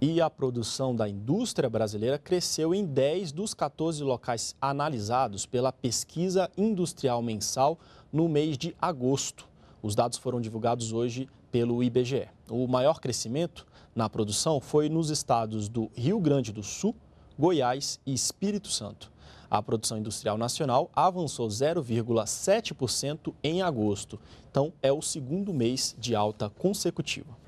E a produção da indústria brasileira cresceu em 10 dos 14 locais analisados pela pesquisa industrial mensal no mês de agosto. Os dados foram divulgados hoje pelo IBGE. O maior crescimento na produção foi nos estados do Rio Grande do Sul, Goiás e Espírito Santo. A produção industrial nacional avançou 0,7% em agosto, então é o segundo mês de alta consecutiva.